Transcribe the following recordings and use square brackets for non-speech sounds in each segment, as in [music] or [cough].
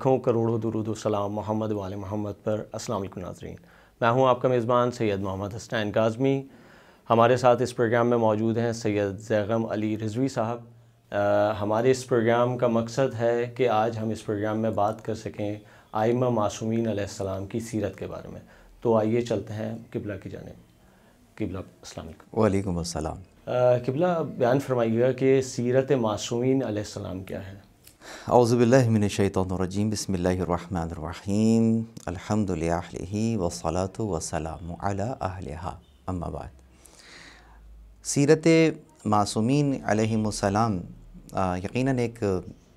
लाखों करोड़ों दरूद सलाम मोहम्मद वाले मोहम्मद पर अस्सलाम वालेकुम नाजरीन मैं हूं आपका मेज़बान सैयद मोहम्मद हस्तैन काजमी हमारे साथ इस प्रोग्राम में मौजूद हैं सैयद जैगम अली रिजवी साहब हमारे इस प्रोग्राम का मकसद है कि आज हम इस प्रोग्राम में बात कर सकें आयम मासूमिन सलाम की सीरत के बारे में तो आइए चलते हैं किबला की जानब किबला वालेकुम अस्सलाम किबला बयान फरमाइएगा कि सीरत मासूमिन सलाम क्या है अज़बिल्लिमिनशैतरजीम बसमीम अल्हम्दुलिल्लाह वसलातु वसलाम अला अम्माबाद सीरत मासूमिन अलैहिस्सलाम यक़ीन एक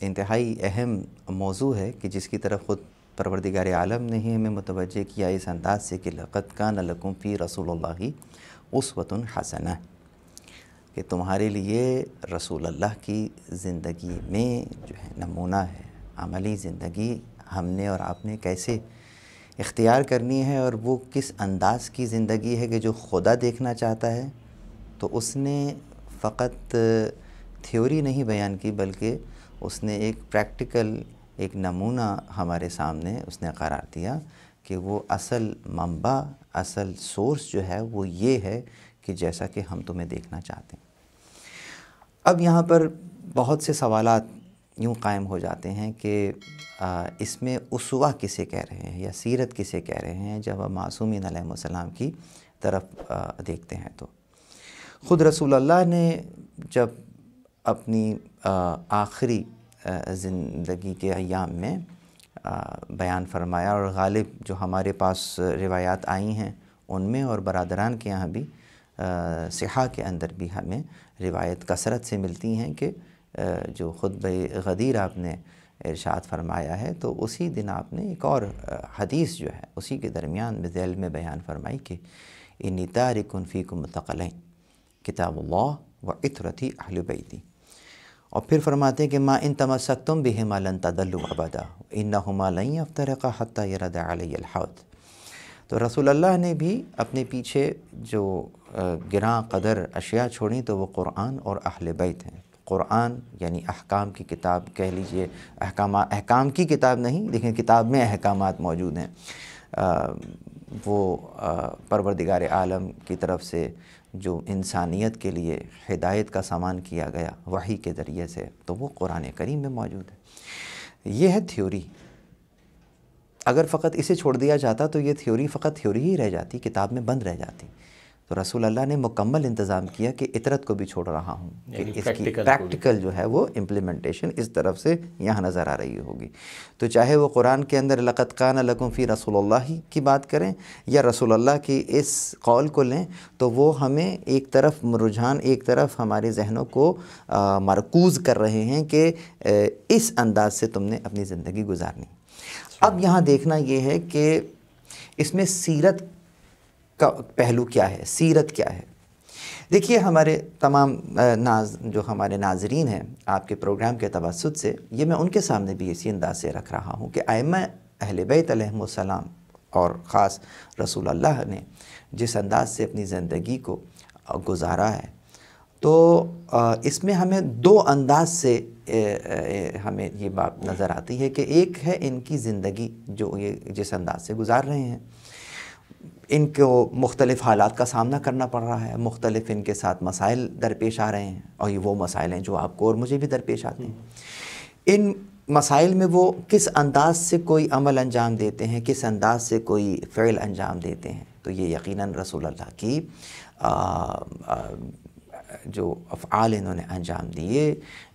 इंतहाई अहम मौजू है कि जिसकी तरफ ख़ुद परवरदिगार आलम ने ही हमें मुतवजह किया इस अंदाज से कि लक़त का नलकुम फ़ी रसूल उस वतन हसन है कि तुम्हारे लिए रसूल अल्लाह की ज़िंदगी में जो है नमूना है अमली ज़िंदगी हमने और आपने कैसे इख्तियार करनी है और वो किस अंदाज की ज़िंदगी है कि जो खुदा देखना चाहता है तो उसने फ़कत थ्योरी नहीं बयान की बल्कि उसने एक प्रैक्टिकल एक नमूना हमारे सामने उसने करार दिया कि वो असल मंबा असल सोर्स जो है वो ये है कि जैसा कि हम तुम्हें देखना चाहते हैं अब यहाँ पर बहुत से सवाल यूँ कायम हो जाते हैं कि इसमें उसवा किसे कह रहे हैं या सीरत किसे कह रहे हैं जब हम मासूमिन आसमाम की तरफ देखते हैं तो ख़ुद रसूल अल्लाह ने जब अपनी आखिरी ज़िंदगी के अयाम में बयान फरमाया और गालिब जो हमारे पास रिवायात आई हैं उनमें और बरदरान के यहाँ भी सिहा के अंदर भी हमें रिवायत कसरत से मिलती हैं कि जो खुतब गदीर आपने इरशाद फरमाया है तो उसी दिन आपने एक और हदीस जो है उसी के दरमियान में जैल में बयान फरमाई कि इन तारिकनफ़ी फ़ीक मतकलें किताब व इतरती अहलबैती और फिर फरमाते हैं कि माँ इन तमसक तुम भी हिमालन तदल्लु अबदा इन हमालई अफ्तर का हत्या रदा तो रसोल्ला ने भी अपने पीछे जो गिरा कदर अशिया छोड़ी तो वो कुरान और अहल बैत हैं कुरान यानी अहकाम की किताब कह लीजिए अहकाम अहकाम की किताब नहीं लेकिन किताब में अहकाम मौजूद हैं वो परवरदिगार आलम की तरफ से जो इंसानियत के लिए हिदायत का सामान किया गया वही के ज़रिए से तो वो कुरान करीम में मौजूद है ये है थ्योरी अगर फ़कत इसे छोड़ दिया जाता तो ये थ्योरी फ़कत थ्योरी ही रह जाती किताब में बंद रह जाती तो रसूल अल्लाह ने मुकम्मल इंतज़ाम किया कि इतरत को भी छोड़ रहा हूँ कि इसकी प्रैक्टिकल जो है वो इम्प्लीमेंटेशन इस तरफ से यहाँ नज़र आ रही होगी तो चाहे वो कुरान के अंदर लक़त कान लकुम फ़ी रसूल की बात करें या रसूल अल्लाह की इस कौल को लें तो वो हमें एक तरफ रुझान एक तरफ हमारे जहनों को मरकूज़ कर रहे हैं कि इस अंदाज़ से तुमने अपनी ज़िंदगी गुजारनी अब यहाँ देखना ये है कि इसमें सीरत का पहलू क्या है सीरत क्या है देखिए हमारे तमाम नाज जो हमारे नाजरीन हैं आपके प्रोग्राम के तवसत से ये मैं उनके सामने भी इसी अंदाज से रख रहा हूँ कि आयम अहल बैतम और ख़ास रसूल अल्लाह ने जिस अंदाज से अपनी ज़िंदगी को गुजारा है तो इसमें हमें दो अंदाज से हमें ये बात नज़र आती है कि एक है इनकी ज़िंदगी जो ये जिस अंदाज से गुजार रहे हैं इनको मुख्तलिफ हालात का सामना करना पड़ रहा है मुख्तलिफ इनके साथ मसाइल दरपेश आ रहे हैं और ये वो मसाइल हैं जो आपको और मुझे भी दरपेश आते हैं इन मसाइल में वो किस अंदाज से कोई अमल अंजाम देते हैं किस अंदाज से कोई फैल अंजाम देते हैं तो ये यकीनन रसूल अल्लाह की आ, आ, जो अफ़ाल इन्होंने अंजाम दिए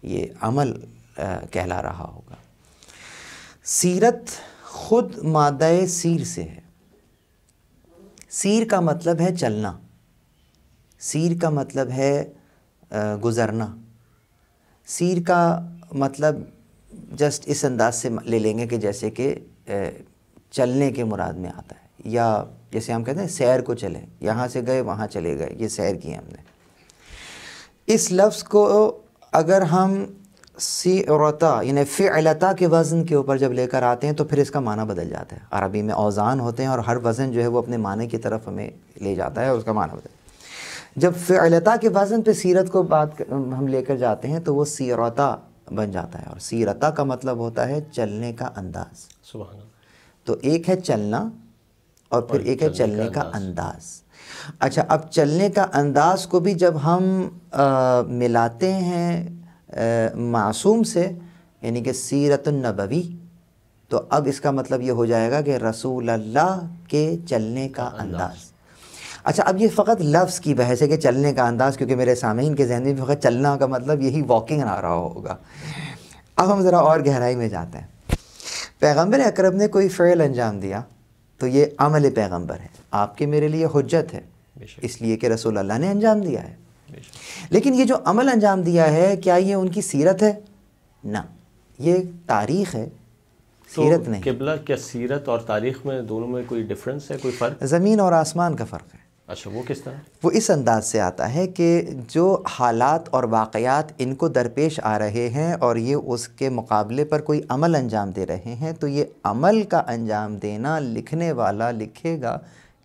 ये अमल कहला रहा होगा सीरत ख़ुद मादा सीर से है सीर का मतलब है चलना सीर का मतलब है गुज़रना सीर का मतलब जस्ट इस अंदाज से ले लेंगे कि जैसे कि चलने के मुराद में आता है या जैसे हम कहते हैं सैर को चले यहाँ से गए वहाँ चले गए ये सैर किए हमने इस लफ्ज़ को अगर हम सी औरता यानी फ़िलता के वज़न के ऊपर जब लेकर आते हैं तो फिर इसका माना बदल जाता है अरबी में औज़ान होते हैं और हर वज़न जो है वो अपने माने की तरफ हमें ले जाता है और उसका माना बदल जब फ़िलता के वज़न पे सीरत को बात हम लेकर जाते हैं तो वो सीरता बन जाता है और सीरता का मतलब होता है चलने का अंदाज़ सुबह तो एक है चलना और फिर एक है चलने का अंदाज़ अच्छा अब चलने का अंदाज को भी जब हम आ, मिलाते हैं आ, मासूम से यानी कि सीरत नबवी तो अब इसका मतलब ये हो जाएगा कि रसूल अल्लाह के चलने का अंदाज अच्छा अब ये फ़कत लफ्ज़ की बहस है कि चलने का अंदाज़ क्योंकि मेरे सामीन के जहन में फ़कत चलना का मतलब यही वॉकिंग आ रहा होगा अब हम ज़रा और गहराई में जाते हैं पैगम्बर अकरब ने कोई फ़ेल अंजाम दिया तो ये अमल पैगम्बर है आपके मेरे लिए हजत है इसलिए कि रसूल अल्लाह ने अंजाम दिया है लेकिन ये जो अमल अंजाम दिया है क्या ये उनकी सीरत है ना ये तारीख है तो सीरत नहीं किबला क्या सीरत और तारीख में दोनों में कोई डिफरेंस है कोई फ़र्क ज़मीन और आसमान का फ़र्क है अच्छा वो किस तरह वो इस अंदाज से आता है कि जो हालात और वाकयात इनको दरपेश आ रहे हैं और ये उसके मुकाबले पर कोई अमल अंजाम दे रहे हैं तो ये अमल का अंजाम देना लिखने वाला लिखेगा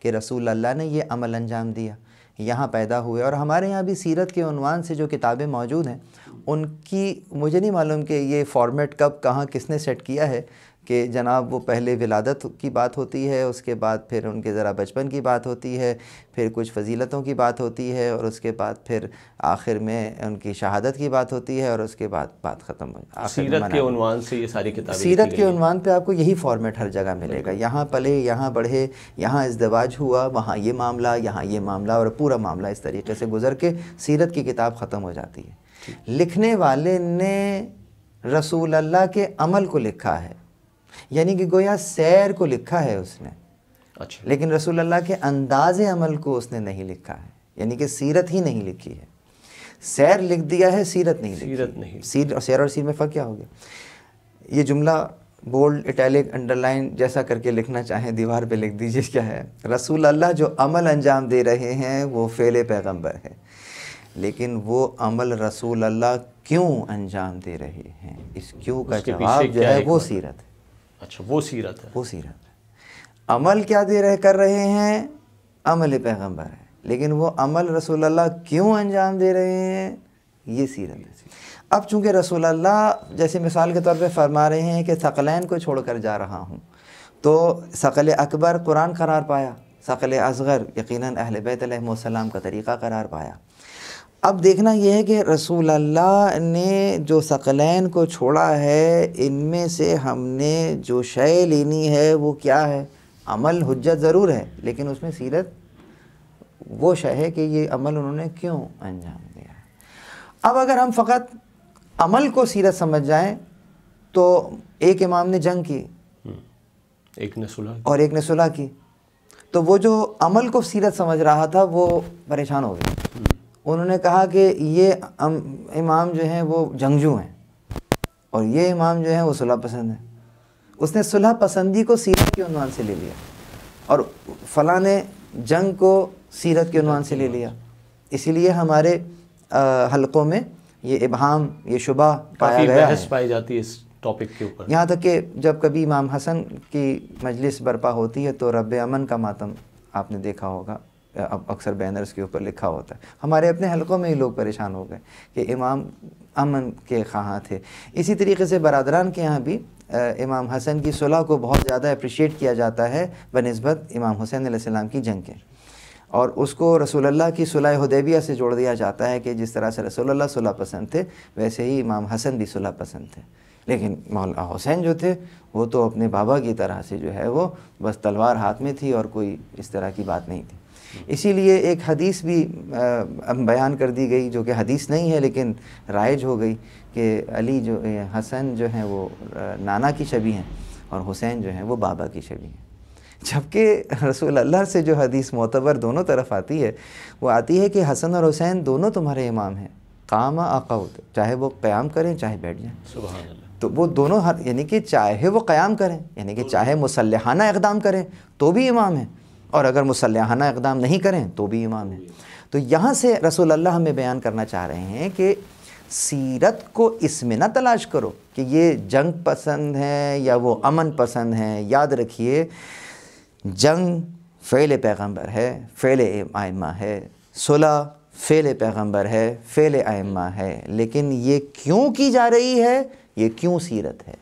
कि रसूल अल्लाह ने ये अमल अंजाम दिया यहाँ पैदा हुए और हमारे यहाँ भी सीरत के उनवान से जो किताबें मौजूद हैं उनकी मुझे नहीं मालूम कि ये फॉर्मेट कब कहाँ किसने सेट किया है कि जनाब वो पहले विलादत की बात होती है उसके बाद फिर उनके ज़रा बचपन की बात होती है फिर कुछ फजीलतों की बात होती है और उसके बाद फिर आखिर में उनकी शहादत की बात होती है और उसके बाद बात ख़त्म हो सीरत के उनवान से सारी सीरत के उनवान आपको यही फॉर्मेट हर जगह मिलेगा यहाँ पले यहाँ बढ़े यहाँ इसदवाज हुआ वहाँ ये मामला यहाँ ये मामला और पूरा मामला इस तरीके से गुजर के सीरत की किताब ख़त्म हो जाती है लिखने वाले ने रसूल अल्लाह के अमल को लिखा है यानी कि गोया सैर को लिखा है उसने अच्छा लेकिन रसूल अल्लाह के अंदाज अमल को उसने नहीं लिखा है यानी कि सीरत ही नहीं लिखी है सैर लिख दिया है सीरत नहीं लिखी सीरत नहीं सीर और सैर और सीर में फ़र्क क्या हो गया ये जुमला बोल्ड इटैलिक अंडरलाइन जैसा करके लिखना चाहें दीवार पे लिख दीजिए क्या है रसूल अल्लाह जो अमल अंजाम दे रहे हैं वो फेले पैगंबर है लेकिन वो अमल रसूल अल्लाह क्यों अंजाम दे रहे हैं इस क्यों का जवाब जो है वो सीरत है अच्छा वो सीरत है वो सीरत है अमल क्या दे रहे कर रहे हैं अमल पैगम्बर है लेकिन वो अमल रसोल्ला क्यों अंजाम दे रहे हैं ये सीरत है अब चूँकि रसोल्ला जैसे मिसाल के तौर पर फरमा रहे हैं कि सकलैन को छोड़ कर जा रहा हूँ तो शकल अकबर कुरान करार पाया शकल असगर यकीन अहल बैतम का तरीक़ा करार पाया अब देखना यह है कि रसूल अल्लाह ने जो सकलैन को छोड़ा है इनमें से हमने जो शय लेनी है वो क्या है अमल हजत ज़रूर है लेकिन उसमें सीरत वो शय है कि ये अमल उन्होंने क्यों अंजाम दिया अब अगर हम फ़कत अमल को सीरत समझ जाएं तो एक इमाम ने जंग की हम्म। एक ने सुलह और एक ने सुलह की तो वो जो अमल को सीरत समझ रहा था वो परेशान हो गया उन्होंने कहा कि ये इमाम जो हैं वो जंगजू हैं और ये इमाम जो हैं वो सुलह पसंद हैं उसने सुलह पसंदी को सीरत के अनवान से ले लिया और फला ने जंग को सीरत के अनवान से ले लिया इसीलिए हमारे आ, हलकों में ये इबहम ये शुबा पाया गया है पाई जाती है इस टॉपिक के ऊपर यहाँ तक कि जब कभी इमाम हसन की मजलिस बर्पा होती है तो रब अमन का मातम आपने देखा होगा अक्सर बैनर्स के ऊपर लिखा होता है हमारे अपने हलकों में ही लोग परेशान हो गए कि इमाम अमन के खां थे इसी तरीके से बरदरान के यहाँ भी इमाम हसन की सुलह को बहुत ज़्यादा अप्रिशिएट किया जाता है बनस्बत इमाम हुसैन आसमाम की जंग के और उसको रसोल्ला की सुलह हदेबिया से जोड़ दिया जाता है कि जिस तरह से रसोल्ला सुलह पसंद थे वैसे ही इमाम हसन भी सुलह पसंद थे लेकिन मौला हुसैन जो थे वो तो अपने बाबा की तरह से जो है वो बस तलवार हाथ में थी और कोई इस तरह की बात नहीं थी इसीलिए एक हदीस भी बयान कर दी गई जो कि हदीस नहीं है लेकिन राइज हो गई कि अली जो हसन जो हैं वो नाना की छवि हैं और हुसैन जो हैं वो बाबा की छवि हैं जबकि रसूल अल्लाह से जो हदीस मोतबर दोनों तरफ आती है वो आती है कि हसन और हुसैन दोनों तुम्हारे इमाम हैं काम अकाउत चाहे वो क़्याम करें चाहे बैठ जाएँ तो वो दोनों हर यानी कि चाहे वो क़्याम करें यानी कि तो चाहे मुसलहाना इकदाम करें तो भी इमाम हैं और अगर मुसलहाना इकदाम नहीं करें तो भी इमाम है तो यहाँ से रसूल अल्लाह हमें बयान करना चाह रहे हैं कि सीरत को इसमें ना तलाश करो कि ये जंग पसंद है या वो अमन पसंद है याद रखिए जंग फ़ेल पैगंबर है फ़ेल आयमा है सुलह फ़ेल पैगंबर है फ़ेल आयमा है लेकिन ये क्यों की जा रही है ये क्यों सीरत है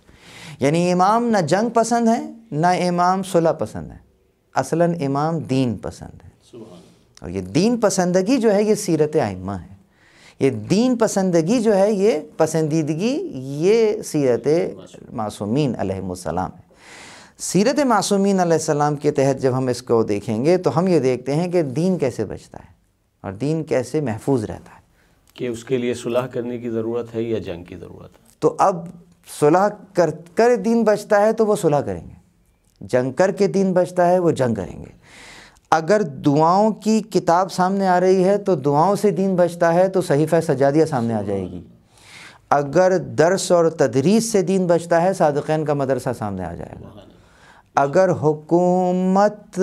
यानी इमाम ना जंग पसंद है ना इमाम सुलह पसंद है असलन इमाम दीन पसंद है और ये दीन पसंदगी जो है ये सीरत आइमा है ये दीन पसंदगी जो है ये पसंदीदगी ये सीरत मासूमीन अलैहिस्सलाम है सीरत मासूमीन अलैहिस्सलाम के तहत जब हम इसको देखेंगे तो हम ये देखते हैं कि दीन कैसे बचता है और दीन कैसे महफूज रहता है कि उसके लिए सुलह करने की ज़रूरत है या जंग की ज़रूरत है तो अब सुलह कर कर दीन बचता है तो वो सुलह करेंगे जंग करके दीन बचता है वो जंग करेंगे अगर दुआओं की किताब सामने आ रही है तो दुआओं से दीन बचता है तो सहीफ़ सजादिया सामने आ जाएगी अगर दर्स और तदरीस से दीन बचता है सदक़ैन का मदरसा सामने आ जाएगा अगर हुकूमत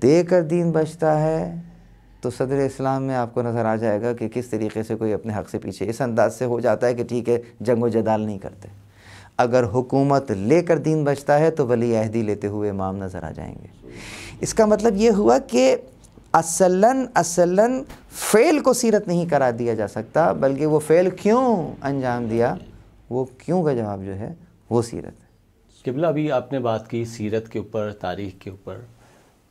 दे कर दीन बचता है तो सदर इस्लाम में आपको नज़र आ जाएगा कि किस तरीके से कोई अपने हक़ से पीछे इस अंदाज से हो जाता है कि ठीक है जंग जदाल नहीं करते अगर हुकूमत लेकर दीन बचता है तो वली अहदी लेते हुए इमाम नज़र आ जाएंगे इसका मतलब ये हुआ कि असलन असलन फ़ेल को सीरत नहीं करा दिया जा सकता बल्कि वो फ़ेल क्यों अंजाम दिया वो क्यों का जवाब जो है वो सीरत है किबला अभी आपने बात की सीरत के ऊपर तारीख के ऊपर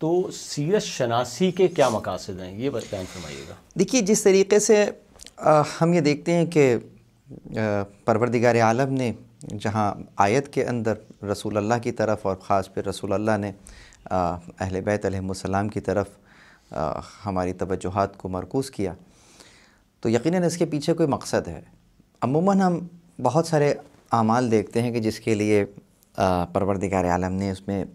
तो सीरत शनासी के क्या मकासद हैं ये बताएं फरमाइएगा देखिए जिस तरीके से आ, हम ये देखते हैं कि परवरदिगार आलम ने जहाँ आयत के अंदर रसूल अल्लाह की तरफ और ख़ास पर रसूल अल्लाह ने अहल बैत अलैहिस्सलाम की तरफ आ, हमारी तोजहत को मरकूज़ किया तो यकीनन इसके पीछे कोई मकसद है अमूमन हम बहुत सारे अमाल देखते हैं कि जिसके लिए परवरदिगार आलम ने उसमें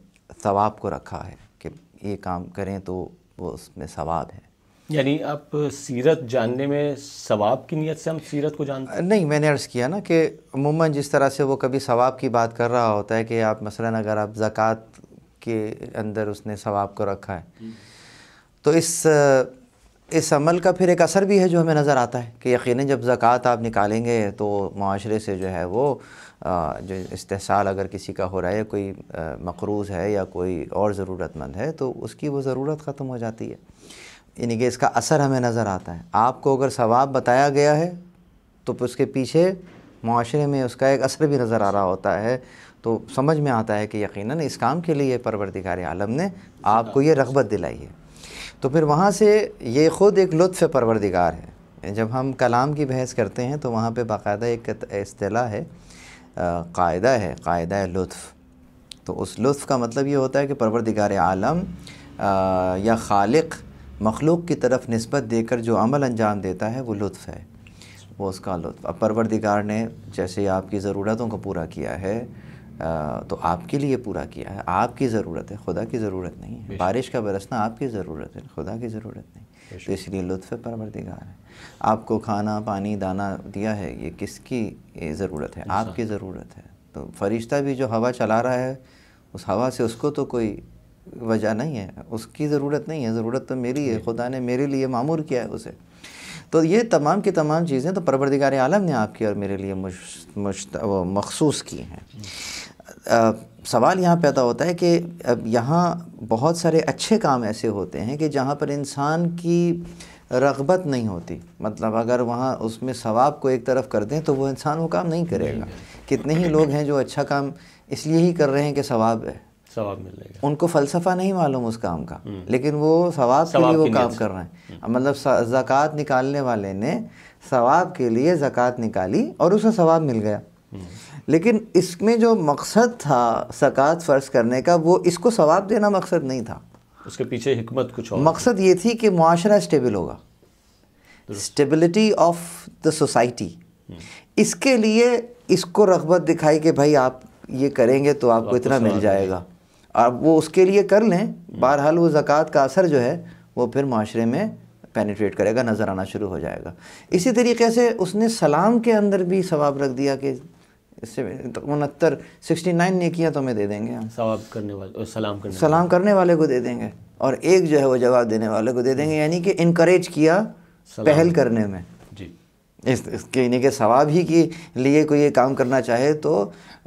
सवाब को रखा है कि ये काम करें तो वो उसमें सवाब है यानी आप सीरत जानने में सवाब की नीयत से हम सीरत को जानते हैं नहीं मैंने अर्ज़ किया ना कि उमूमन जिस तरह से वो कभी सवाब की बात कर रहा होता है कि आप मसलन अगर आप ज़क़़त के अंदर उसने सवाब को रखा है हम्म। तो इस इस अमल का फिर एक असर भी है जो हमें नज़र आता है कि यकीन जब ज़क़़त आप निकालेंगे तो माशरे से जो है वो जो इस्तेसाल अगर किसी का हो रहा है कोई मकरूज़ है या कोई और ज़रूरतमंद है तो उसकी वो ज़रूरत ख़त्म हो जाती है यानी कि इसका असर हमें नज़र आता है आपको अगर सवाब बताया गया है तो उसके पीछे माशरे में उसका एक असर भी नज़र आ रहा होता है तो समझ में आता है कि यकीनन इस काम के लिए परवरदिगार आलम ने आपको ये रगबत दिलाई है तो फिर वहाँ से ये ख़ुद एक लुत्फ़ परवरदिगार है जब हम कलाम की बहस करते हैं तो वहाँ पे बाकायदा एक अतला है कायदा है कायदा लुत्फ़ तो उस लुत्फ़ का मतलब ये होता है कि परवरदिगार आलम या खालिक़ मखलूक की तरफ नस्बत देकर जो अमल अंजाम देता है वो लुत्फ़ है वो उसका लुत्फ अब परवरदिगार ने जैसे आपकी ज़रूरतों को पूरा किया है तो आपके लिए पूरा किया है आपकी ज़रूरत है खुदा की ज़रूरत नहीं है बारिश का बरसना आपकी ज़रूरत है खुदा की ज़रूरत नहीं तो इसलिए लुत्फ़ परवरदिगार है आपको खाना पानी दाना दिया है ये किसकी ज़रूरत है आपकी ज़रूरत है तो फरिश्ता भी जो हवा चला रहा है उस हवा से उसको तो कोई वजह नहीं है उसकी ज़रूरत नहीं है ज़रूरत तो मेरी है खुदा ने मेरे लिए मामूर किया है उसे तो ये तमाम की तमाम चीज़ें तो परवरदिगार आलम ने आपकी और मेरे लिए मखसूस की हैं सवाल यहाँ पैदा होता है कि अब यहाँ बहुत सारे अच्छे काम ऐसे होते हैं कि जहाँ पर इंसान की रगबत नहीं होती मतलब अगर वहाँ उसमें सवाब को एक तरफ कर दें तो वो इंसान वो काम नहीं करेगा कितने ही लोग हैं जो अच्छा काम इसलिए ही कर रहे हैं कि सवाब है सवाब मिलेगा उनको फलसफा नहीं मालूम उस काम का हम्म। लेकिन वो सवाब के लिए वो काम कर रहे हैं हम्म। मतलब जक़ात निकालने वाले ने सवाब के लिए जक़ात निकाली और उसे सवाब मिल गया हम्म। लेकिन इसमें जो मकसद था सक़ात फ़र्ज करने का वो इसको सवाब देना मकसद नहीं था उसके पीछे हमत कुछ और मकसद ये थी कि माशरा स्टेबल होगा स्टेबिलिटी ऑफ द सोसाइटी इसके लिए इसको रगबत दिखाई कि भाई आप ये करेंगे तो आपको तो इतना मिल जाएगा अब वो उसके लिए कर लें बहरहाल वो ज़क़़त का असर जो है वो फिर माशरे में पेनिट्रेट करेगा नज़र आना शुरू हो जाएगा इसी तरीके से उसने सलाम के अंदर भी सवाब रख दिया कि इससे तो उनहत्तर सिक्सटी नाइन ने किया तो हमें दे देंगे हम सवाब करने वाले और सलाम करने सलाम वाले। करने वाले को दे देंगे और एक जो है वो जवाब देने वाले को दे देंगे यानी कि इनक्रेज किया पहल करने में जी इस, इसके यानी कि सवाब ही के लिए कोई ये काम करना चाहे तो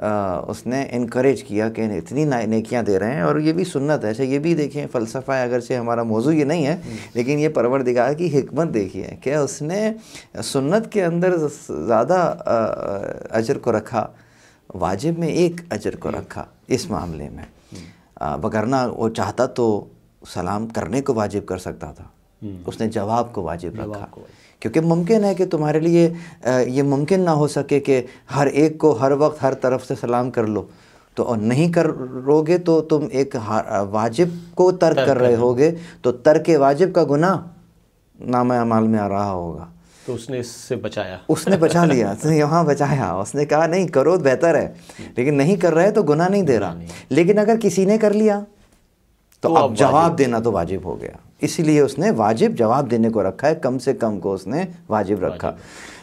उसने इनक्रेज किया कि इतनी नेकियां दे रहे हैं और ये भी सुन्नत है अच्छा ये भी देखें फ़लसफ़ा है अगरचे हमारा मौजू ये नहीं है हम्म। लेकिन ये परवरदिगार की हमत देखिए कि उसने सुन्नत के अंदर ज़्यादा अजर को रखा वाजिब में एक अजर को हम्म। रखा इस मामले में वगरना हम्म। वो चाहता तो सलाम करने को वाजिब कर सकता था उसने जवाब को वाजिब रखा क्योंकि मुमकिन है कि तुम्हारे लिए ये मुमकिन ना हो सके कि हर एक को हर वक्त हर तरफ से सलाम कर लो तो और नहीं करोगे तो तुम एक वाजिब को तर्क, तर्क कर रहे होगे तो तर्क वाजिब का गुना नाम अमाल में आ रहा होगा तो उसने इससे बचाया उसने बचा लिया [laughs] उसने यहाँ बचाया उसने कहा नहीं करो बेहतर है लेकिन नहीं कर रहे तो गुना नहीं दे रहा लेकिन अगर किसी ने कर लिया तो, तो अब जवाब देना तो वाजिब हो गया इसीलिए उसने वाजिब जवाब देने को रखा है कम से कम को उसने वाजिब रखा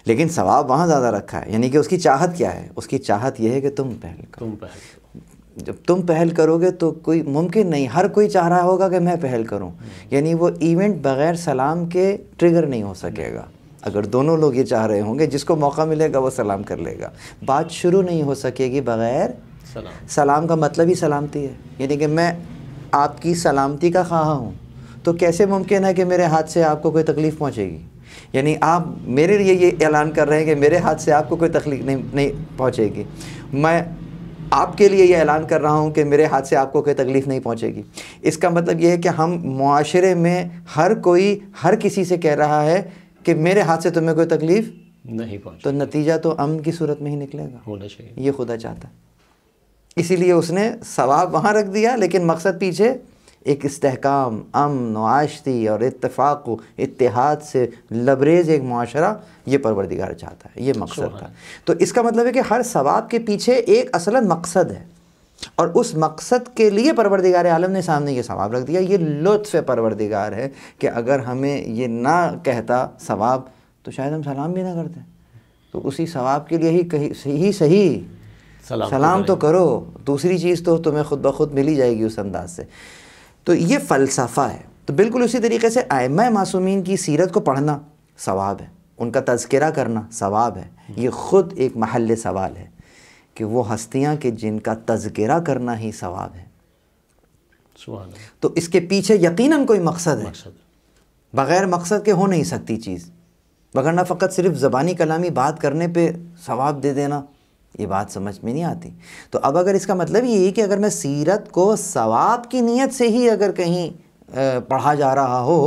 लेकिन सवाब वहाँ ज़्यादा रखा है यानी कि उसकी चाहत क्या है उसकी चाहत यह है कि तुम पहल करो तुम पहल जब तुम पहल करोगे तो कोई मुमकिन नहीं हर कोई चाह रहा होगा कि मैं पहल करूँ हम्म। यानी वो इवेंट बग़ैर सलाम के ट्रिगर नहीं हो सकेगा अगर दोनों लोग ये चाह रहे होंगे जिसको मौका मिलेगा वो सलाम कर लेगा बात शुरू नहीं हो सकेगी बग़ैर सलाम सलाम का मतलब ही सलामती है यानी कि मैं आपकी सलामती का खा हूँ तो कैसे मुमकिन है कि मेरे हाथ से आपको कोई तकलीफ़ पहुँचेगी यानी आप मेरे लिए ये ऐलान कर रहे हैं कि मेरे हाथ से आपको कोई तकलीफ नहीं नहीं पहुँचेगी मैं आपके लिए ये ऐलान कर रहा हूँ कि मेरे हाथ से आपको कोई तकलीफ़ नहीं पहुँचेगी इसका मतलब ये है कि हम माशरे में हर कोई हर किसी से कह रहा है कि मेरे हाथ से तुम्हें कोई तकलीफ़ नहीं पहुँच तो नतीजा तो अमन की सूरत में ही निकलेगा होना चाहिए ये खुदा चाहता है इसीलिए उसने सवाब वहाँ रख दिया लेकिन मकसद पीछे एक इसकाम अमन आशती और इतफ़ाक़ इतिहाद से लबरेज एक माशरा ये परवरदिगार चाहता है ये मकसद था तो इसका मतलब है कि हर सवाब के पीछे एक असल मकसद है और उस मकसद के लिए परवरदिगार आलम ने सामने ये सवाब रख दिया ये लुत्फ़ परवरदिगार है कि अगर हमें ये ना कहता सवाब तो शायद हम सलाम भी ना करते तो उसी सवाब के लिए ही कही सही सही सलाम, तो सलाम तो करो दूसरी चीज़ तो तुम्हें खुद ब खुद मिली जाएगी उस अंदाज से तो ये फ़लसफ़ा है तो बिल्कुल उसी तरीके से आयम मासूमिन की सीरत को पढ़ना सवाब है उनका तस्करा करना सवाब है ये ख़ुद एक महल सवाल है कि वो हस्तियाँ के जिनका तस्करा करना ही सवाब है तो इसके पीछे यकीनन कोई मकसद है बग़ैर मकसद के हो नहीं सकती चीज़ वगरना फ़कत सिर्फ ज़बानी कलामी बात करने पे सवाब दे देना ये बात समझ में नहीं आती तो अब अगर इसका मतलब ये है कि अगर मैं सीरत को सवाब की नीयत से ही अगर कहीं पढ़ा जा रहा हो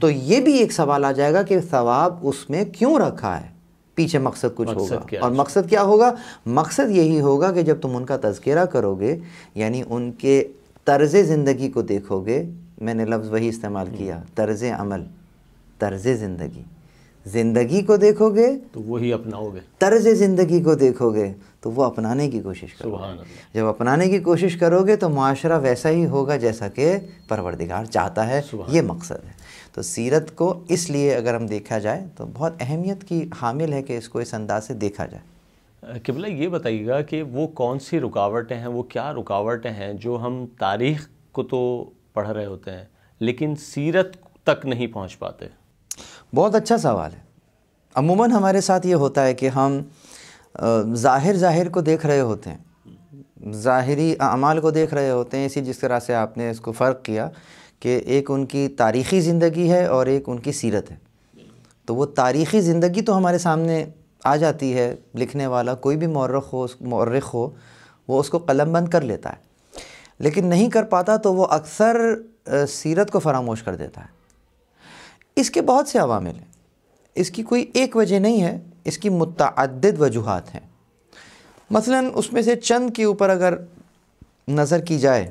तो ये भी एक सवाल आ जाएगा कि सवाब उसमें क्यों रखा है पीछे मकसद कुछ मकसद होगा और मकसद क्या होगा मकसद यही होगा कि जब तुम उनका तस्करा करोगे यानी उनके तर्ज ज़िंदगी को देखोगे मैंने लफ्ज़ वही इस्तेमाल किया हम्म। तर्ज अमल तर्ज ज़िंदगी ज़िंदगी को देखोगे तो वही अपनाओगे तर्ज ज़िंदगी को देखोगे तो वो अपनाने की कोशिश करोगे जब अपनाने की कोशिश करोगे तो माशरा वैसा ही होगा जैसा कि परवरदिगार चाहता है ये मकसद है तो सीरत को इसलिए अगर हम देखा जाए तो बहुत अहमियत की हामिल है कि इसको इस अंदाज से देखा जाए किबला ये बताइएगा कि वो कौन सी रुकावटें हैं वो क्या रुकावटें हैं जो हम तारीख को तो पढ़ रहे होते हैं लेकिन सीरत तक नहीं पहुंच पाते बहुत अच्छा सवाल है अमूमन हमारे साथ ये होता है कि हम ज़ाहिर ज़ाहिर को देख रहे होते हैं ज़ाहरी अमाल को देख रहे होते हैं इसी जिस तरह से आपने इसको फ़र्क किया कि एक उनकी तारीख़ी ज़िंदगी है और एक उनकी सीरत है तो वो तारीख़ी ज़िंदगी तो हमारे सामने आ जाती है लिखने वाला कोई भी मौरख हो मौरख हो वो उसको कलम बंद कर लेता है लेकिन नहीं कर पाता तो वो अक्सर सीरत को फरामोश कर देता है इसके बहुत से अवामिल हैं इसकी कोई एक वजह नहीं है इसकी मतद वजूहत हैं मसला उसमें से चंद के ऊपर अगर नज़र की जाए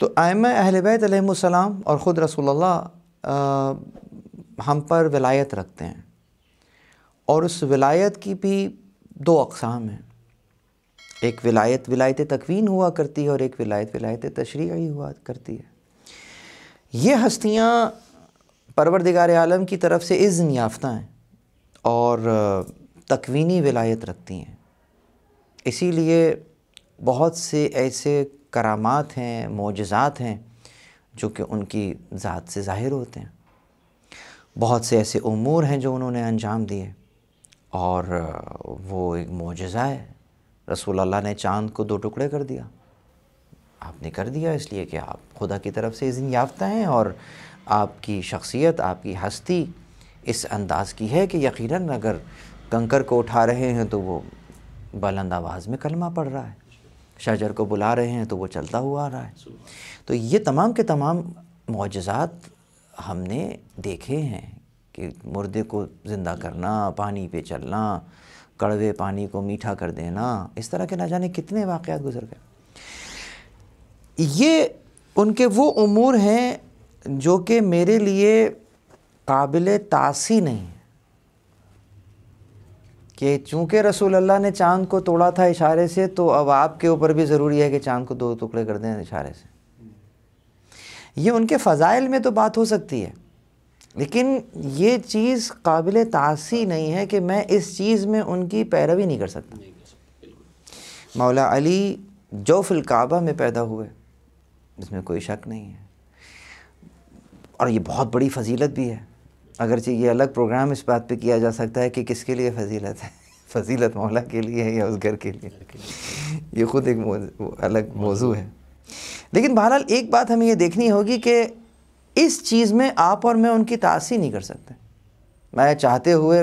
तो आयम बैतम और ख़ुद रसोल्ला हम पर विलायत रखते हैं और उस विलायत की भी दो अकसाम हैं एक विलायत विलायत तकवीन हुआ करती है और एक विलायत विलायत तशरी हुआ करती है ये हस्तियाँ परवरदिगार आलम की तरफ से इज़्न याफ्ता हैं और तकवीनी विलायत रखती हैं इसीलिए बहुत से ऐसे करामात हैं मोजात हैं जो कि उनकी ज़ात से ज़ाहिर होते हैं बहुत से ऐसे अमूर हैं जो उन्होंने अंजाम दिए और वो एक मोजज़ा है रसूल अल्लाह ने चांद को दो टुकड़े कर दिया आपने कर दिया इसलिए कि आप खुदा की तरफ से इज़न याफ्ता हैं और आपकी शख्सियत आपकी हस्ती इस अंदाज़ की है कि यकीनन अगर कंकर को उठा रहे हैं तो वो बुलंद आवाज़ में कलमा पढ़ रहा है शजर को बुला रहे हैं तो वो चलता हुआ आ रहा है तो ये तमाम के तमाम मुजजात हमने देखे हैं कि मुर्दे को ज़िंदा करना पानी पे चलना कड़वे पानी को मीठा कर देना इस तरह के ना जाने कितने वाक़ गुजर गए ये उनके वो अमूर हैं जो कि मेरे लिए काबिल तासी नहीं है कि चूँकि रसूल अल्लाह ने चांद को तोड़ा था इशारे से तो अब आपके ऊपर भी ज़रूरी है कि चांद को दो टुकड़े कर दें इशारे से ये उनके फ़ज़ाइल में तो बात हो सकती है लेकिन ये चीज़ काबिल तासी नहीं है कि मैं इस चीज़ में उनकी पैरवी नहीं कर सकता मौला अली जो फिलकाबा में पैदा हुए इसमें कोई शक नहीं है और ये बहुत बड़ी फजीलत भी है अगरचे ये अलग प्रोग्राम इस बात पे किया जा सकता है कि किसके लिए फजीलत है [laughs] फजीलत मौला के लिए है या उस घर के लिए ये ख़ुद एक अलग मौजू है लेकिन बहरहाल एक बात हमें ये देखनी होगी कि इस चीज़ में आप और मैं उनकी तासी नहीं कर सकते मैं चाहते हुए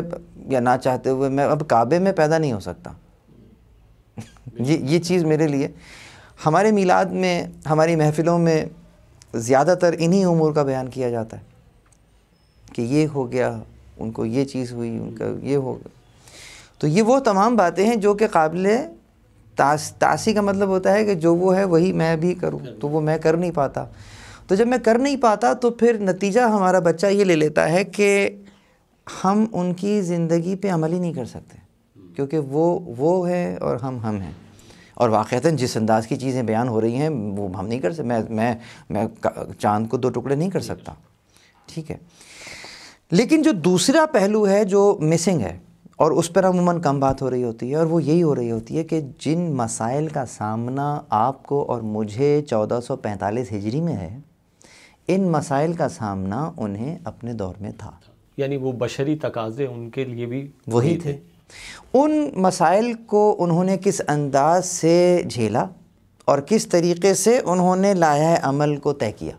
या ना चाहते हुए मैं अब काबे में पैदा नहीं हो सकता [laughs] ये ये चीज़ मेरे लिए हमारे मीलाद में हमारी महफ़िलों में ज़्यादातर इन्हीं उमूर का बयान किया जाता है कि ये हो गया उनको ये चीज़ हुई उनका ये हो गया तो ये वो तमाम बातें हैं जो कि काबिल तास तासी का मतलब होता है कि जो वो है वही मैं भी करूँ तो वो मैं कर नहीं पाता तो जब मैं कर नहीं पाता तो फिर नतीजा हमारा बच्चा ये ले लेता है कि हम उनकी ज़िंदगी पे अमल ही नहीं कर सकते क्योंकि वो वो है और हम हम हैं और वाक़ता जिस अंदाज़ की चीज़ें बयान हो रही हैं वो हम नहीं कर सकते मैं मैं मैं चाँद को दो टुकड़े नहीं कर सकता ठीक है लेकिन जो दूसरा पहलू है जो मिसिंग है और उस पर अमूमन कम बात हो रही होती है और वो यही हो रही होती है कि जिन मसाइल का सामना आपको और मुझे 1445 हिजरी में है इन मसाइल का सामना उन्हें अपने दौर में था यानी वो बशरी तकाजे उनके लिए भी वही थे, थे। उन मसाइल को उन्होंने किस अंदाज से झेला और किस तरीके से उन्होंने लाया अमल को तय किया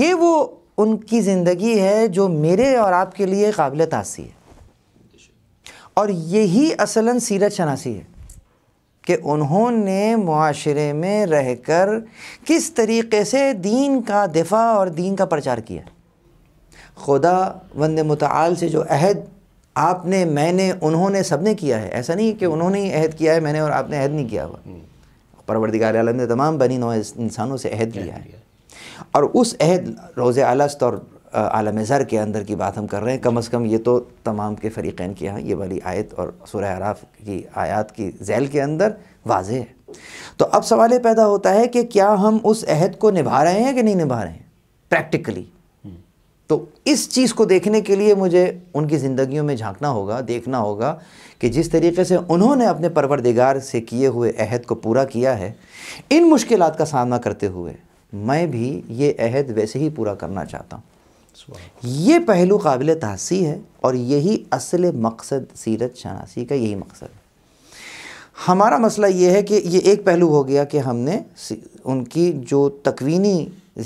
ये वो उनकी ज़िंदगी है जो मेरे और आपके लिए काबिल तासी है और यही असला सीरत शनासी है कि उन्होंने माशरे में रहकर किस तरीके से दीन का दिफा और दीन का प्रचार किया खुदा वंद मताल से जो अहद आपने मैंने उन्होंने सबने किया है ऐसा नहीं कि उन्होंने ही अहद किया है मैंने और आपने अहद नहीं किया हुआ हम्म। परवरदिगार आलम ने तमाम बनी नौ इंसानों से अहद लिया है और उस अहद रोज़ अलस्त और आलम ज़र के अंदर की बात हम कर रहे हैं कम अज़ कम ये तो तमाम के फ़रीक़ैन के यहाँ ये वाली आयत और सुरह आराफ की आयात की जैल के अंदर वाज है तो अब सवाल पैदा होता है कि क्या हम उस अहद को निभा रहे हैं कि नहीं निभा रहे हैं प्रैक्टिकली तो इस चीज़ को देखने के लिए मुझे उनकी ज़िंदगियों में झांकना होगा देखना होगा कि जिस तरीके से उन्होंने अपने परवरदिगार से किए हुए अहद को पूरा किया है इन मुश्किल का सामना करते हुए मैं भी ये अहद वैसे ही पूरा करना चाहता हूँ ये पहलू काबिल तहसी है और यही असल मकसद सीरत शनासी का यही मकसद है हमारा मसला ये है कि ये एक पहलू हो गया कि हमने उनकी जो तकवीनी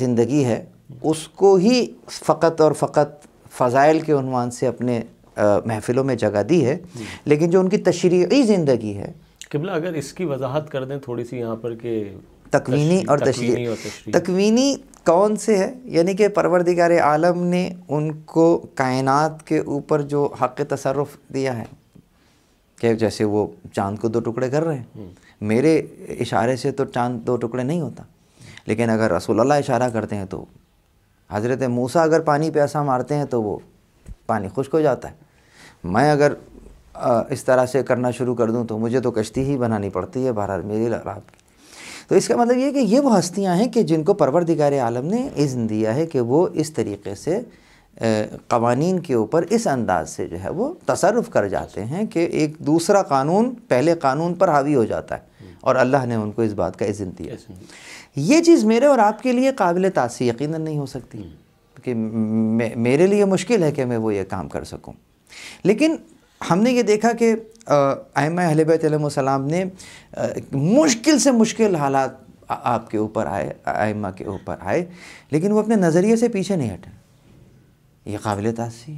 ज़िंदगी है उसको ही फ़कत और फ़कत फ़ज़ाइल के उनवान से अपने महफ़िलों में जगह दी है लेकिन जो उनकी तशरी ज़िंदगी है किबला अगर इसकी वजाहत कर दें थोड़ी सी यहाँ पर के तकवीनी और तशरी तकवीनी कौन से है यानी कि परवरदिगार आलम ने उनको कायनात के ऊपर जो हक़ तसरफ़ दिया है कि जैसे वो चांद को दो टुकड़े कर रहे हैं हम्म। मेरे इशारे से तो चांद दो टुकड़े नहीं होता लेकिन अगर रसूल अल्लाह इशारा करते हैं तो हज़रत मूसा अगर पानी पे ऐसा मारते हैं तो वो पानी खुश्क हो जाता है मैं अगर इस तरह से करना शुरू कर दूं तो मुझे तो कश्ती ही बनानी पड़ती है बहर मेरी रात की तो इसका मतलब ये कि ये वो हस्तियाँ हैं कि जिनको परवरदिगार आलम ने इज़्न दिया है कि वो इस तरीके से कवानीन के ऊपर इस अंदाज से जो है वो तसरफ कर जाते हैं कि एक दूसरा कानून पहले कानून पर हावी हो जाता है और अल्लाह ने उनको इस बात का इज़्न दिया ये चीज़ मेरे और आपके लिए काबिल तासी यकीन नहीं हो सकती हम्म। कि मेरे लिए मुश्किल है कि मैं वो ये काम कर सकूँ लेकिन हमने ये देखा कि आयम अहलबैतम ने आ, मुश्किल से मुश्किल हालात आपके ऊपर आए आयमा के ऊपर आए लेकिन वो अपने नज़रिए से पीछे नहीं हटे ये काबिल तासी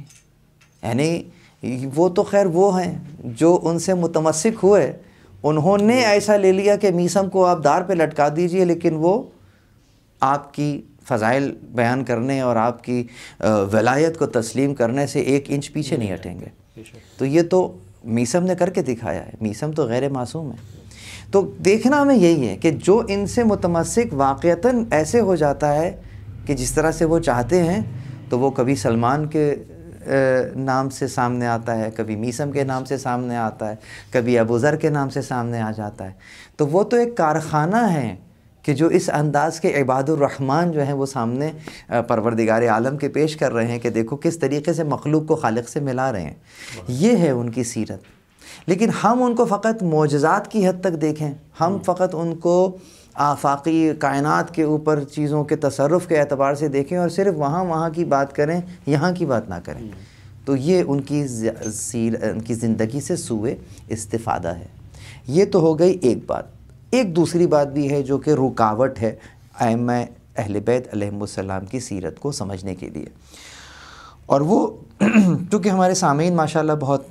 यानी वो तो खैर वो हैं जो उनसे मुतमसक हुए उन्होंने ऐसा ले लिया कि मीसम को आप दार पे लटका दीजिए लेकिन वो आपकी फ़ज़ाइल बयान करने और आपकी वलायत को तस्लीम करने से एक इंच पीछे नहीं हटेंगे तो ये तो मीसम ने करके दिखाया है मीसम तो गैर मासूम है तो देखना हमें यही है कि जो इनसे मुतमसक वाक़ता ऐसे हो जाता है कि जिस तरह से वो चाहते हैं तो वो कभी सलमान के नाम से सामने आता है कभी मीसम के नाम से सामने आता है कभी अबूज़र के नाम से सामने आ जाता है तो वो तो एक कारखाना है कि जो इस अंदाज़ के इबादुररहमान जो हैं वो सामने परवरदिगार आलम के पेश कर रहे हैं कि देखो किस तरीके से मखलूक को खालिक से मिला रहे हैं ये है उनकी सीरत लेकिन हम उनको फ़कत मोजात की हद तक देखें हम हम्म। फ़कत उनको आफाकी कायनात के ऊपर चीज़ों के तसरफ़ के अतबार से देखें और सिर्फ वहाँ वहाँ की बात करें यहाँ की बात ना करें हम्म। तो ये उनकी उनकी ज़िंदगी से सूए इस्तादा है ये तो हो गई एक बात एक दूसरी बात भी है जो कि रुकावट है आम अहल बैत की सीरत को समझने के लिए और वो [clears throat] क्योंकि हमारे सामीन माशाल्लाह बहुत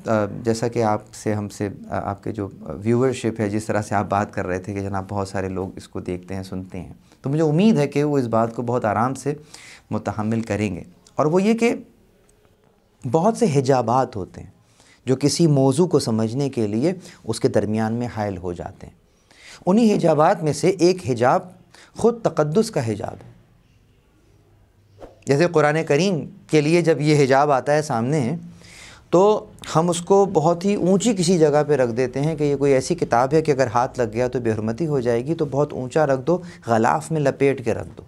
जैसा कि आपसे हमसे आपके जो व्यूअरशिप है जिस तरह से आप बात कर रहे थे कि जनाब बहुत सारे लोग इसको देखते हैं सुनते हैं तो मुझे उम्मीद है कि वो इस बात को बहुत आराम से मुतहमल करेंगे और वो ये कि बहुत से हिजाबात होते हैं जो किसी मौजू को समझने के लिए उसके दरमियान में हायल हो जाते हैं उन्हीं हिजाबात में से एक हिजाब ख़ुद तकदस का हिजाब है जैसे कुरान करीम के लिए जब ये हिजाब आता है सामने तो हम उसको बहुत ही ऊंची किसी जगह पे रख देते हैं कि ये कोई ऐसी किताब है कि अगर हाथ लग गया तो बेहरमती हो जाएगी तो बहुत ऊंचा रख दो गलाफ में लपेट के रख दो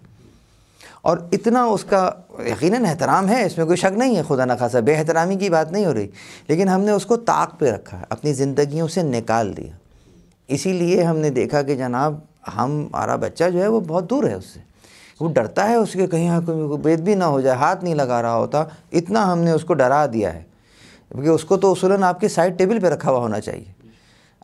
और इतना उसका यकीन एहतराम है इसमें कोई शक नहीं है खुदा न खासा बेहतरामी की बात नहीं हो रही लेकिन हमने उसको ताक पे रखा अपनी ज़िंदगी से निकाल दिया इसीलिए हमने देखा कि जनाब हमारा बच्चा जो है वो बहुत दूर है उससे वो डरता है उसके कहीं हाँ कोई बेद भी ना हो जाए हाथ नहीं लगा रहा होता इतना हमने उसको डरा दिया है क्योंकि उसको तो उसूलन आपके साइड टेबल पे रखा हुआ होना चाहिए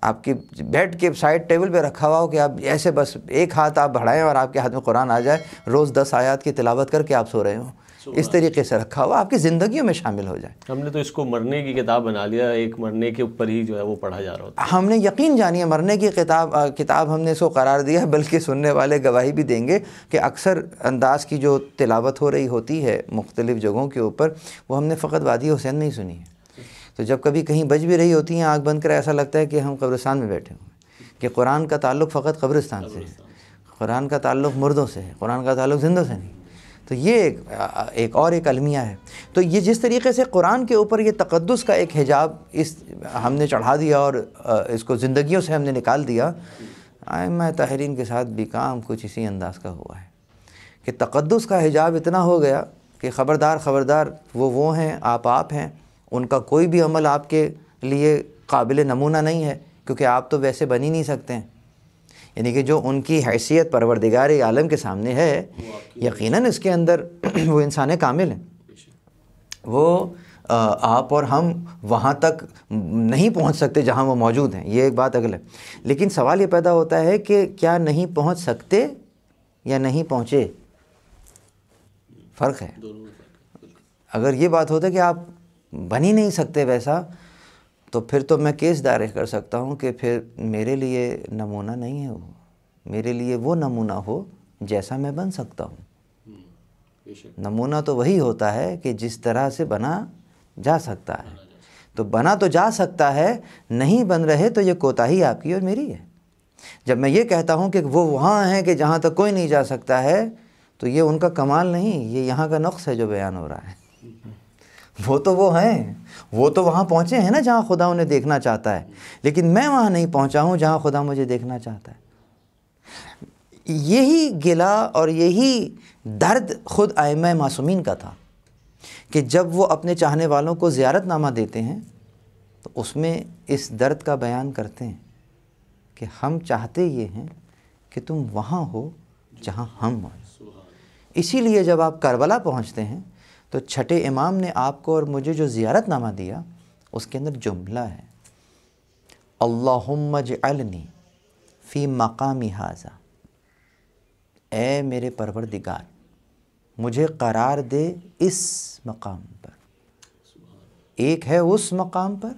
आपके बेड के साइड टेबल पे रखा हुआ हो कि आप ऐसे बस एक हाथ आप बढ़ाएं और आपके हाथ में कुरान आ जाए रोज़ दस आयात की तिलावत करके आप सो रहे हो इस तरीके से रखा हुआ आपकी ज़िंदगी में शामिल हो जाए हमने तो इसको मरने की किताब बना लिया एक मरने के ऊपर ही जो है वो पढ़ा जा रहा होता हमने यकीन जानिए मरने की किताब किताब हमने इसको करार दिया है [laughs] बल्कि सुनने वाले गवाही भी देंगे कि अक्सर अंदाज़ की जो तिलावत हो रही होती है मुख्तलिफ़ जगहों के ऊपर वो हमने फ़कत वादी हुसैन में ही सुनी है तो जब कभी कहीं बज भी रही होती हैं आँख बंद कर ऐसा लगता है कि हम कब्रिस्तान में बैठे हुए कि कुरान का ताल्लुक़ फ़कत कब्रिस्तान से है कुरान का ताल्लुक़ मुर्दों से है कुरान का ताल्लुक़ जिंदों से नहीं तो ये एक, एक और एक अलमिया है तो ये जिस तरीके से कुरान के ऊपर ये तकदस का एक हिजाब इस हमने चढ़ा दिया और इसको ज़िंदगियों से हमने निकाल दिया मैं तहरीन के साथ भी काम कुछ इसी अंदाज का हुआ है कि तकदस का हिजाब इतना हो गया कि ख़बरदार ख़बरदार वो वो हैं आप आप हैं उनका कोई भी अमल आपके लिए काबिल नमूना नहीं है क्योंकि आप तो वैसे बन ही नहीं सकते हैं यानी कि जो उनकी हैसियत परवरदिगार आलम के सामने है यकीन इसके अंदर [clears throat] वो इंसान कामिल हैं वो आप और हम वहाँ तक नहीं पहुँच सकते जहाँ वो मौजूद हैं ये एक बात अगल है लेकिन सवाल ये पैदा होता है कि क्या नहीं पहुँच सकते या नहीं पहुँचे फ़र्क है अगर ये बात होता है कि आप बन ही नहीं सकते वैसा तो फिर तो मैं केस दायर कर सकता हूँ कि फिर मेरे लिए नमूना नहीं है वो मेरे लिए वो नमूना हो जैसा मैं बन सकता हूँ हम्म, नमूना तो वही होता है कि जिस तरह से बना जा सकता है तो बना तो जा सकता है नहीं बन रहे तो ये कोताही आपकी और मेरी है जब मैं ये कहता हूँ कि वो वहाँ हैं कि जहाँ तक कोई नहीं जा सकता है तो ये उनका कमाल नहीं ये यहाँ का नक्श है जो बयान हो रहा है हम्म, वो तो वो हैं वो तो वहाँ पहुँचे हैं ना जहाँ खुदा उन्हें देखना चाहता है लेकिन मैं वहाँ नहीं पहुँचा हूँ जहाँ खुदा मुझे देखना चाहता है यही गिला और यही दर्द ख़ुद आयम मासूमिन का था कि जब वो अपने चाहने वालों को ज़्यारतनामा देते हैं तो उसमें इस दर्द का बयान करते हैं कि हम चाहते ये हैं कि तुम वहाँ हो जहाँ हम हों इसीलिए जब आप करबला पहुँचते हैं तो छठे इमाम ने आपको और मुझे जो ज़ियारतनामा दिया उसके अंदर जुमला है अल्लाजनी फ़ी मकामी हाजा ए मेरे परवरदिगार मुझे करार दे इस मकाम पर एक है उस मकाम पर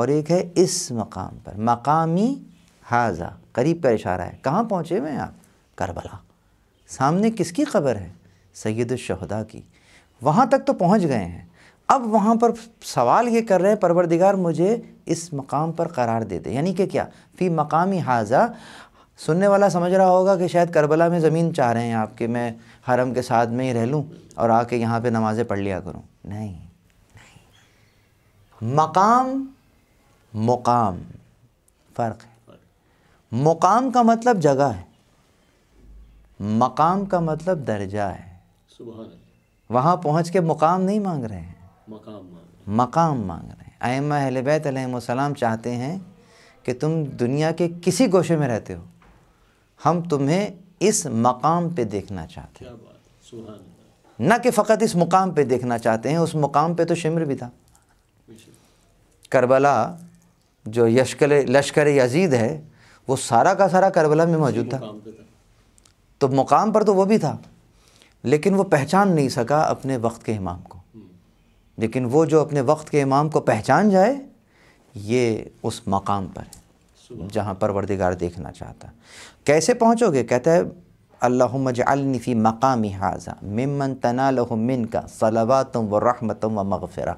और एक है इस मकाम पर मकामी हाजा करीब का इशारा है कहाँ पहुँचे हुए हैं आप करबला सामने किसकी खबर है सैद की वहाँ तक तो पहुँच गए हैं अब वहाँ पर सवाल ये कर रहे हैं परवरदिगार मुझे इस मकाम पर करार दे दे यानी कि क्या फ़ी मकामी हाजा सुनने वाला समझ रहा होगा कि शायद करबला में ज़मीन चाह रहे हैं आपके मैं हरम के साथ में ही रह लूँ और आके यहाँ पे नमाज़ें पढ़ लिया करूँ नहीं नहीं मकाम मुकाम फ़र्क है मुकाम का मतलब जगह है मकाम का मतलब दर्जा है सुबह वहाँ पहुँच के मुकाम नहीं मांग रहे हैं मकाम मांग रहे हैं आयमा अहलबैत आलम चाहते हैं कि तुम दुनिया के किसी गोशे में रहते हो हम तुम्हें इस मकाम पे देखना चाहते हैं न कि फ़कत इस मुकाम पे देखना चाहते हैं उस मुकाम पे तो शिमर भी था करबला जो यशकर लश्कर यजीद है वो सारा का सारा करबला में मौजूद था तो मुकाम पर तो वो भी था लेकिन वो पहचान नहीं सका अपने वक्त के इमाम को लेकिन वो जो अपने वक्त के इमाम को पहचान जाए ये उस मकाम पर है जहाँ परवरदिगार देखना चाहता कैसे पहुँचोगे कहते हैं अल्लाम जलनफ़ी मकामी हाजा ममन तनालमिन का सलावात व रहमत व मगफ़रा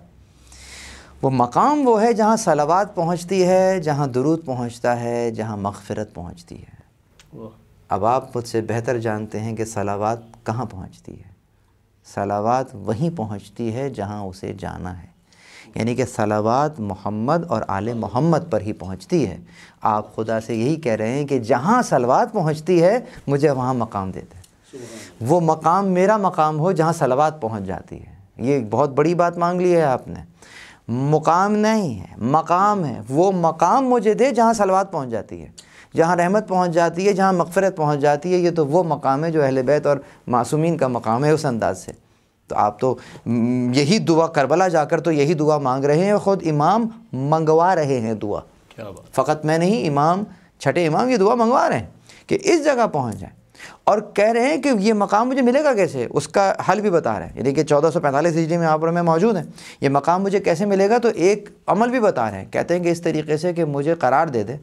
वो मकाम वो है जहाँ सलावात पहुँचती है जहाँ दरूद पहुँचता है जहाँ मगफ़रत पहुँचती है अब आप मुझसे बेहतर जानते हैं कि सलावात कहाँ पहुँचती है सलावात वहीं पहुँचती है जहाँ उसे जाना है यानी कि सलावात मोहम्मद और आल मोहम्मद पर ही पहुँचती है आप खुदा से यही कह रहे हैं कि जहाँ सलावात पहुँचती है मुझे वहाँ मकाम देते हैं वो मकाम मेरा मकाम हो जहाँ सलावात पहुँच जाती है ये बहुत बड़ी बात मांग ली है आपने मुकाम नहीं है मकाम है वो मकाम मुझे दे जहाँ सलवात पहुँच जाती है जहाँ रहमत पहुँच जाती है जहाँ मकफ़रत पहुँच जाती है ये तो वो मकाम है जो अहल बैत और मासूमिन का मकाम है उस अंदाज से तो आप तो यही दुआ करबला जाकर तो यही दुआ मांग रहे हैं ख़ुद इमाम मंगवा रहे हैं दुआ फ़कत मैं नहीं इमाम छठे इमाम ये दुआ मंगवा रहे हैं कि इस जगह पहुँच जाए और कह रहे हैं कि ये मकाम मुझे मिलेगा कैसे उसका हल भी बता रहे हैं यानी कि चौदह सौ पैंतालीस ईस्वी में यहाँ पर मैं मौजूद हैं ये मकाम मुझे कैसे मिलेगा तो एक अमल भी बता रहे हैं कहते हैं कि इस तरीके से कि मुझे करार दे दे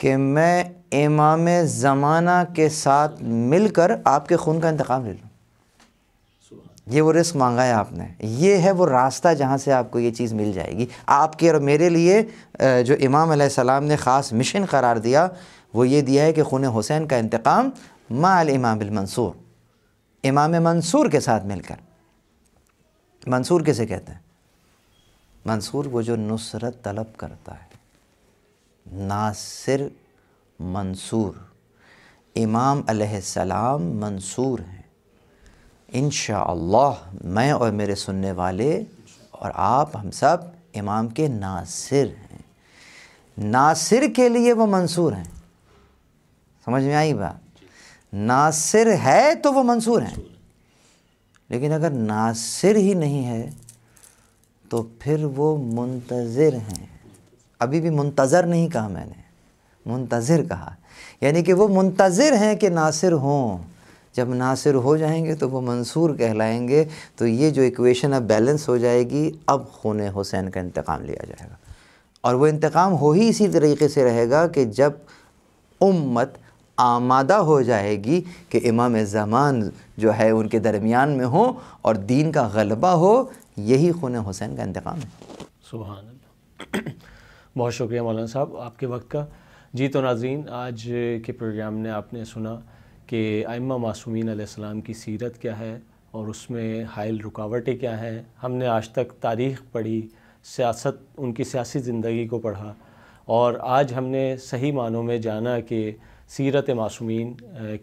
कि मैं इमाम ज़माना के साथ मिलकर आपके खून का इंतकाम ले लूँ ये वो रिस्क मांगा है आपने ये है वो रास्ता जहाँ से आपको ये चीज़ मिल जाएगी आपके और मेरे लिए जो इमाम सलाम ने ख़ास मिशन करार दिया वो ये दिया है कि खून हुसैन का इंतकाम माल इमाम मंसूर इमाम मंसूर के साथ मिलकर मंसूर किसे कहते हैं मंसूर वो जो नुसरत तलब करता है नासिर मंसूर इमाम अलैहिस्सलाम मंसूर हैं इन मैं और मेरे सुनने वाले और आप हम सब इमाम के नासिर हैं नासिर के लिए वो मंसूर हैं समझ में आई बात नासिर है तो वो मंसूर हैं लेकिन अगर नासिर ही नहीं है तो फिर वो मुंतजिर हैं अभी भी मुंतज़र नहीं कहा मैंने मुंतज़र कहा यानी कि वो मुंतज़र हैं कि नासिर हों जब नासिर हो जाएंगे तो वो मंसूर कहलाएंगे तो ये जो इक्वेशन अब बैलेंस हो जाएगी अब खून हुसैन का इंतकाम लिया जाएगा और वो इंतकाम हो ही इसी तरीके से रहेगा कि जब उम्मत आमादा हो जाएगी कि इमाम ज़मान जो है उनके दरमियान में हो और दीन का गलबा हो यही खून हुसैन का इंतकाम है सुबह बहुत शुक्रिया मौलाना साहब आपके वक्त का जी तो नाजीन आज के प्रोग्राम ने आपने सुना कि आइमा मासूमिन सलाम की सीरत क्या है और उसमें हायल रुकावटें क्या हैं हमने आज तक तारीख पढ़ी सियासत उनकी सियासी ज़िंदगी को पढ़ा और आज हमने सही मानों में जाना कि सीरत मासूमिन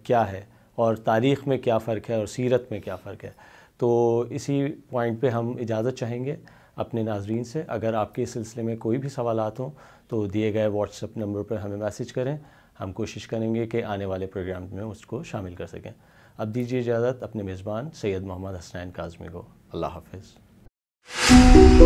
क्या है और तारीख़ में क्या फ़र्क है और सीरत में क्या फ़र्क है तो इसी पॉइंट पे हम इजाज़त चाहेंगे अपने नाजरीन से अगर आपके इस सिलसिले में कोई भी सवाल हों तो दिए गए व्हाट्सअप नंबर पर हमें मैसेज करें हम कोशिश करेंगे कि आने वाले प्रोग्राम में उसको शामिल कर सकें अब दीजिए इजाज़त अपने मेज़बान सैयद मोहम्मद हसनैन काजमी को अल्लाह हाफिज़